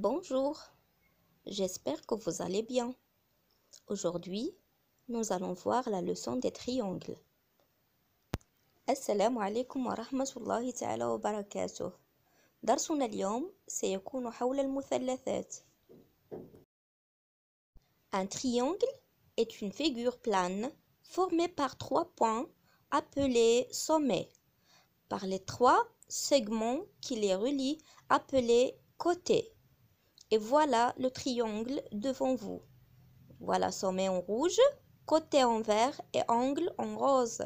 Bonjour, j'espère que vous allez bien. Aujourd'hui, nous allons voir la leçon des triangles. السلام عليكم Un triangle est une figure plane formée par trois points appelés sommets, par les trois segments qui les relient appelés côtés. Et voilà le triangle devant vous. Voilà sommet en rouge, côté en vert et angle en rose.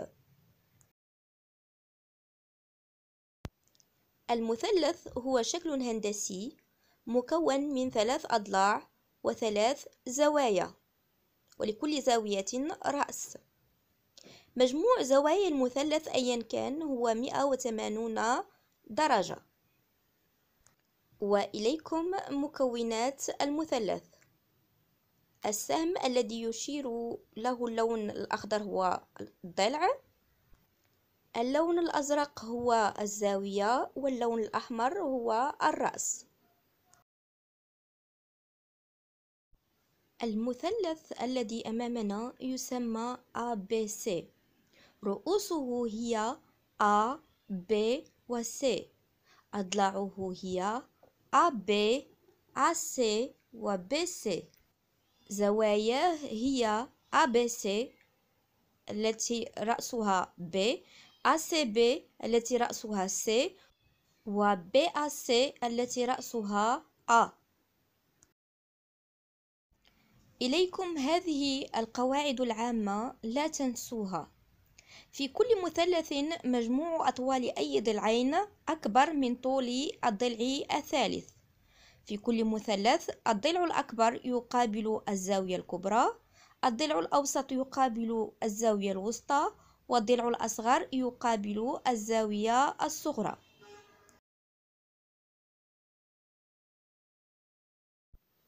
المثلث هو شكل هندسي مكون من ثلاث أضلاع وثلاث زوايا ولكل زاوية رأس مجموع زوايا المثلث كان هو 180 وإليكم مكونات المثلث السهم الذي يشير له اللون الأخضر هو الضلع اللون الأزرق هو الزاوية واللون الأحمر هو الرأس المثلث الذي أمامنا يسمى ABC رؤوسه هي A, B و C أضلاعه هي AB AC و BC زواياه هي ABC التي رأسها B ACB التي رأسها C و BAC التي رأسها A إليكم هذه القواعد العامة لا تنسوها في كل مثلث مجموع أطوال أي ضلعين أكبر من طول الضلع الثالث في كل مثلث الضلع الأكبر يقابل الزاوية الكبرى الضلع الأوسط يقابل الزاوية الوسطى والضلع الأصغر يقابل الزاوية الصغرى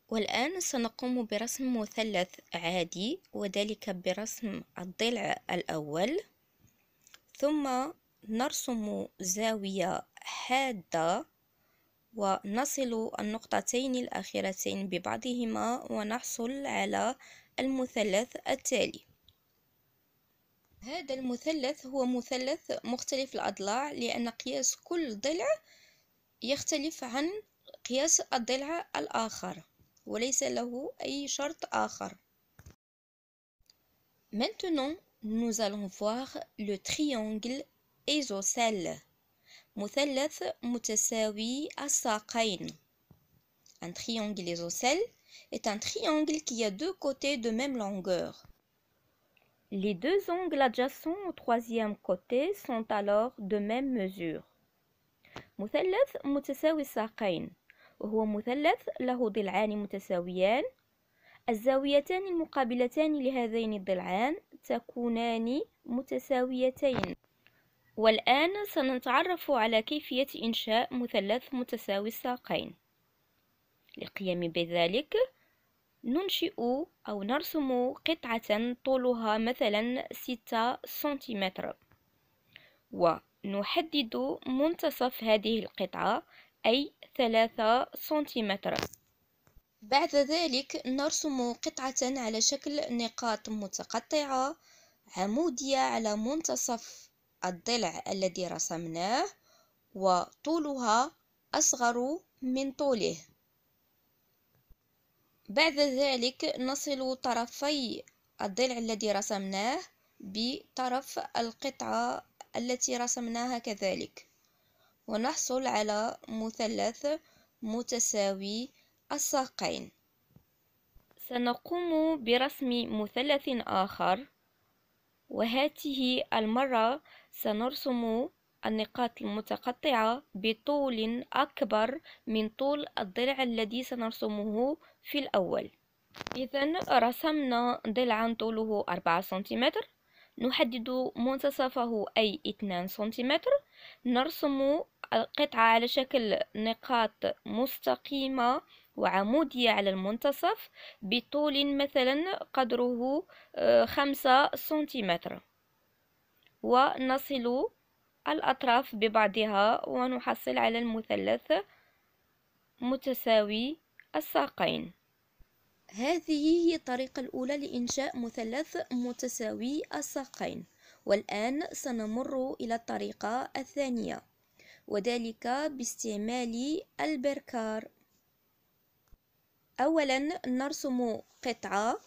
والآن سنقوم برسم مثلث عادي وذلك برسم الضلع الأول ثم نرسم زاوية حادة ونصل النقطتين الأخيرتين ببعضهما ونحصل على المثلث التالي هذا المثلث هو مثلث مختلف الأضلاع لأن قياس كل ضلع يختلف عن قياس الضلع الآخر وليس له أي شرط آخر Maintenant, nous allons voir le triangle isocèle. مثلث متساوي الساقين. Un triangle isocèle est un triangle qui a deux côtés de même longueur. Les deux angles adjacents au troisième côté sont alors de même mesure. مثلث متساوي الساقين وهو مثلث له ضلعان متساويان الزاويتان المقابلتان لهذين تكونان متساويتين والآن سنتعرف على كيفية إنشاء مثلث متساوي الساقين للقيام بذلك ننشئ أو نرسم قطعة طولها مثلا ستة سنتيمتر ونحدد منتصف هذه القطعة أي ثلاثة سنتيمتر بعد ذلك نرسم قطعة على شكل نقاط متقطعة عمودية على منتصف الضلع الذي رسمناه وطولها أصغر من طوله بعد ذلك نصل طرفي الضلع الذي رسمناه بطرف القطعة التي رسمناها كذلك ونحصل على مثلث متساوي الساقين سنقوم برسم مثلث آخر وهاته المرة سنرسم النقاط المتقطعة بطول أكبر من طول الضلع الذي سنرسمه في الأول إذا رسمنا ضلعا طوله أربعة سنتيمتر نحدد منتصفه أي 2 سنتيمتر نرسم القطعة على شكل نقاط مستقيمة وعمودية على المنتصف بطول مثلا قدره آه، خمسة سنتيمتر ونصل الأطراف ببعضها ونحصل على المثلث متساوي الساقين هذه هي الطريقة الأولى لإنشاء مثلث متساوي الساقين والآن سنمر إلى الطريقة الثانية وذلك باستعمال البركار أولا نرسم قطعة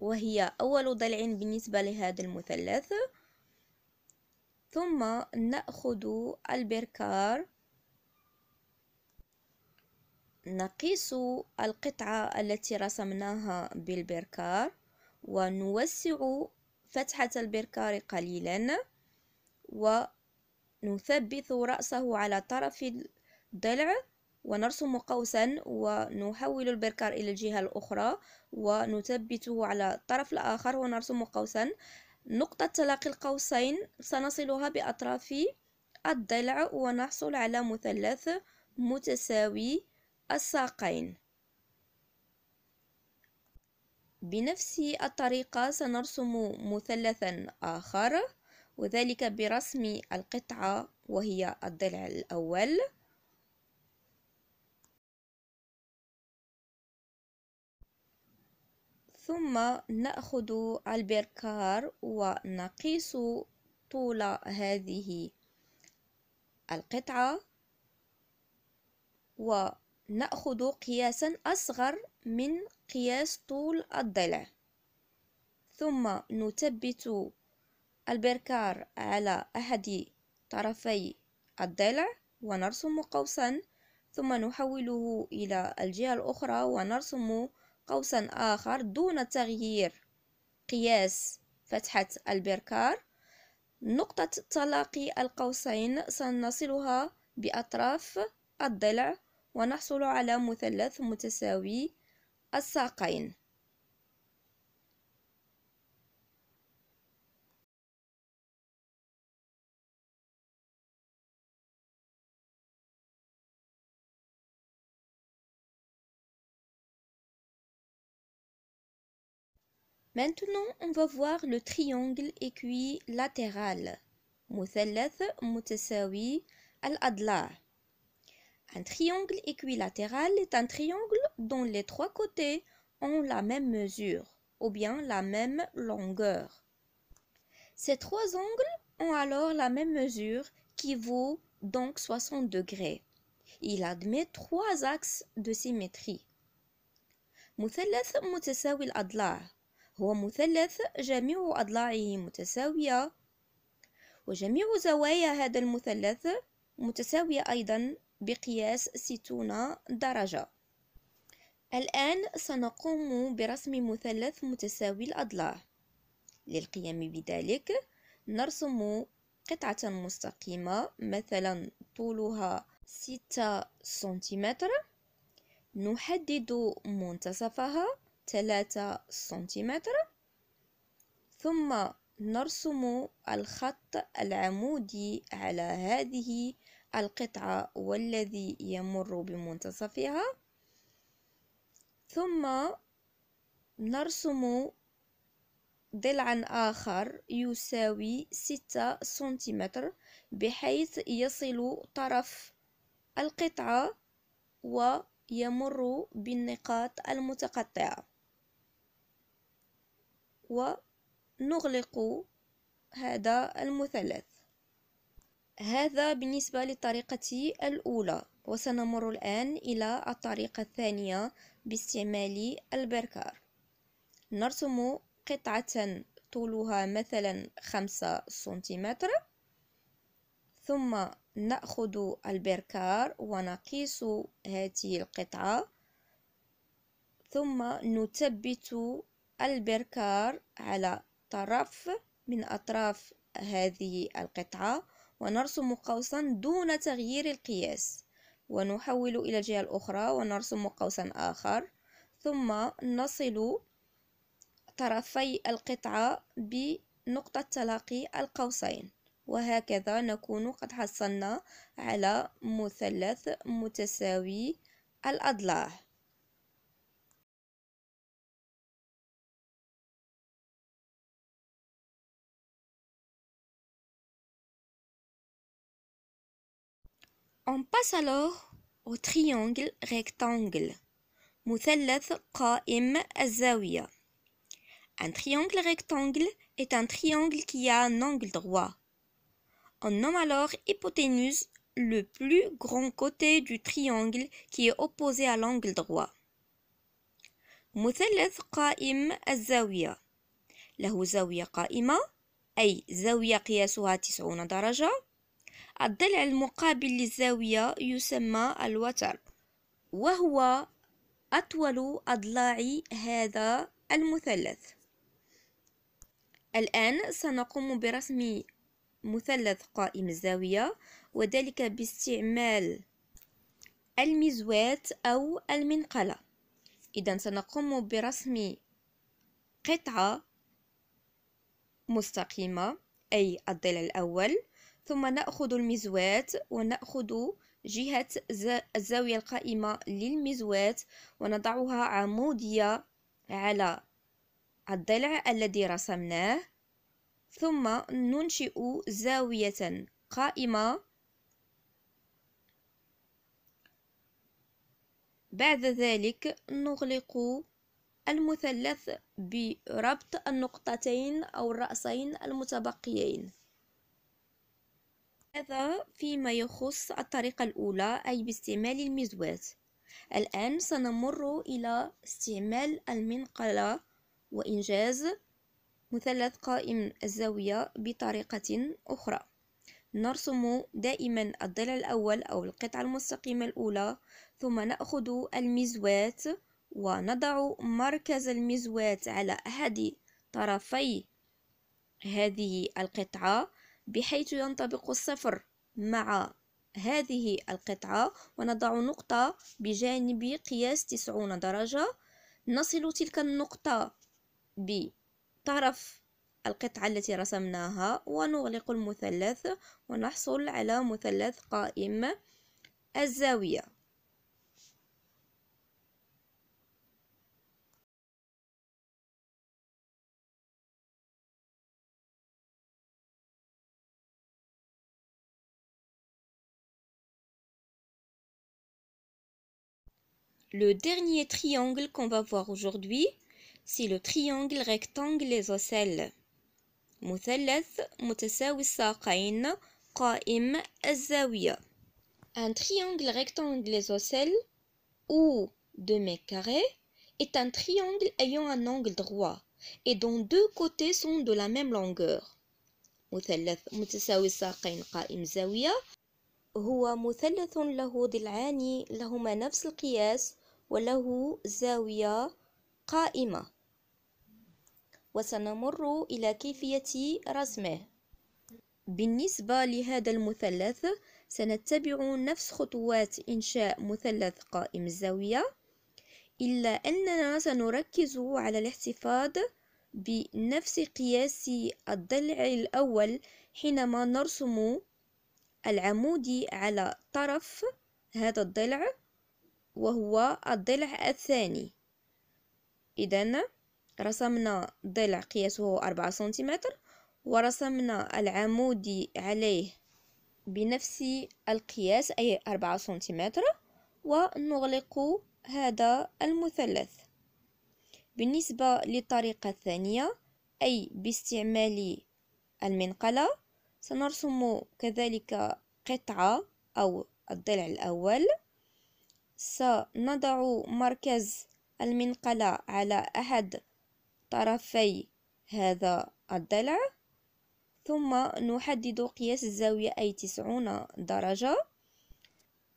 وهي أول ضلع بالنسبة لهذا المثلث ثم نأخذ البركار نقيس القطعة التي رسمناها بالبركار ونوسع فتحة البركار قليلا ونثبت رأسه على طرف الضلع ونرسم قوسا ونحول البركار إلى الجهة الأخرى ونثبته على الطرف الآخر ونرسم قوسا نقطة تلاقي القوسين سنصلها بأطراف الضلع ونحصل على مثلث متساوي الساقين بنفس الطريقة سنرسم مثلثا آخر وذلك برسم القطعة وهي الضلع الأول ثم نأخذ البركار ونقيس طول هذه القطعة ونأخذ قياسا أصغر من قياس طول الضلع ثم نثبت البركار على أحد طرفي الضلع ونرسم قوسا ثم نحوله إلى الجهة الأخرى ونرسم قوسا آخر دون تغيير قياس فتحة البركار نقطة تلاقي القوسين سنصلها بأطراف الضلع ونحصل على مثلث متساوي الساقين Maintenant, on va voir le triangle équilatéral, al Un triangle équilatéral est un triangle dont les trois côtés ont la même mesure ou bien la même longueur. Ces trois angles ont alors la même mesure qui vaut donc 60 degrés. Il admet trois axes de symétrie. Muthesawi al Adla. هو مثلث جميع أضلاعه متساوية وجميع زوايا هذا المثلث متساوية أيضا بقياس 60 درجة الآن سنقوم برسم مثلث متساوي الأضلاع للقيام بذلك نرسم قطعة مستقيمة مثلا طولها 6 سنتيمتر نحدد منتصفها ثلاثة سنتيمتر ثم نرسم الخط العمودي على هذه القطعة والذي يمر بمنتصفها ثم نرسم ضلعا آخر يساوي ستة سنتيمتر بحيث يصل طرف القطعة ويمر بالنقاط المتقطعة ونغلق هذا المثلث هذا بالنسبة للطريقة الأولى وسنمر الآن إلى الطريقة الثانية باستعمال البركار نرسم قطعة طولها مثلا خمسة سنتيمتر ثم نأخذ البركار ونقيس هذه القطعة ثم نثبت البركار على طرف من أطراف هذه القطعة ونرسم قوسا دون تغيير القياس ونحول إلى الجهة الأخرى ونرسم قوسا آخر ثم نصل طرفي القطعة بنقطة تلاقي القوسين وهكذا نكون قد حصلنا على مثلث متساوي الأضلاع On passe alors au triangle rectangle. مثلث قائم الزاوية. Un triangle rectangle est un triangle qui a un angle droit. On nomme alors hypoténuse le plus grand côté du triangle qui est opposé à l'angle droit. مثلث قائم الزاوية Lahu زاوية قائمة أي زاوية قياسها 90 degrés. الضلع المقابل للزاوية يسمى الوتر وهو أطول أضلاع هذا المثلث الآن سنقوم برسم مثلث قائم الزاوية وذلك باستعمال المزوات أو المنقلة إذا سنقوم برسم قطعة مستقيمة أي الضلع الأول ثم نأخذ المزوات ونأخذ جهة الزاوية القائمة للمزوات ونضعها عمودية على الضلع الذي رسمناه ثم ننشئ زاوية قائمة بعد ذلك نغلق المثلث بربط النقطتين أو الرأسين المتبقيين هذا فيما يخص الطريقة الأولى أي باستعمال المزود الآن سنمر إلى استعمال المنقلة وإنجاز مثلث قائم الزاوية بطريقة أخرى نرسم دائما الضلع الأول أو القطعة المستقيمة الأولى ثم نأخذ المزوات ونضع مركز المزوات على أحد طرفي هذه القطعة بحيث ينطبق الصفر مع هذه القطعة ونضع نقطة بجانب قياس تسعون درجة نصل تلك النقطة بطرف القطعة التي رسمناها ونغلق المثلث ونحصل على مثلث قائم الزاوية Le dernier triangle qu'on va voir aujourd'hui, c'est le triangle rectangle isocèle. مثلث Un triangle rectangle isocèle ou demi carré est un triangle ayant un angle droit et dont deux côtés sont de la même longueur. مثلث متساوي الساقين قائم وله زاوية قائمة وسنمر إلى كيفية رسمه بالنسبة لهذا المثلث سنتبع نفس خطوات إنشاء مثلث قائم الزاوية إلا أننا سنركز على الاحتفاظ بنفس قياس الضلع الأول حينما نرسم العمود على طرف هذا الضلع وهو الضلع الثاني إذا رسمنا ضلع قياسه أربعة سنتيمتر ورسمنا العمود عليه بنفس القياس أي أربعة سنتيمتر ونغلق هذا المثلث بالنسبة للطريقة الثانية أي باستعمال المنقلة سنرسم كذلك قطعة أو الضلع الأول سنضع مركز المنقلة على أحد طرفي هذا الضلع ثم نحدد قياس الزاوية أي تسعون درجة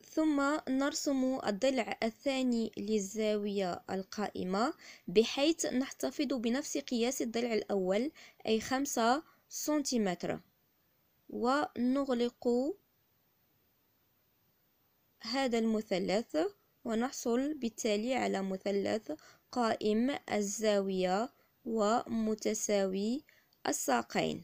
ثم نرسم الضلع الثاني للزاوية القائمة بحيث نحتفظ بنفس قياس الضلع الأول أي خمسة سنتيمتر ونغلق هذا المثلث ونحصل بالتالي على مثلث قائم الزاوية ومتساوي الساقين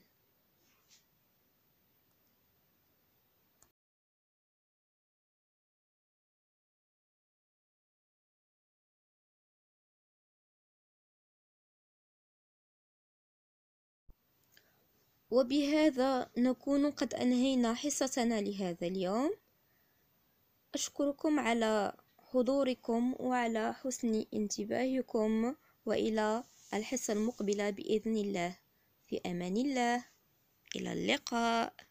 وبهذا نكون قد أنهينا حصتنا لهذا اليوم أشكركم على حضوركم وعلى حسن انتباهكم وإلى الحصة المقبلة بإذن الله في أمان الله إلى اللقاء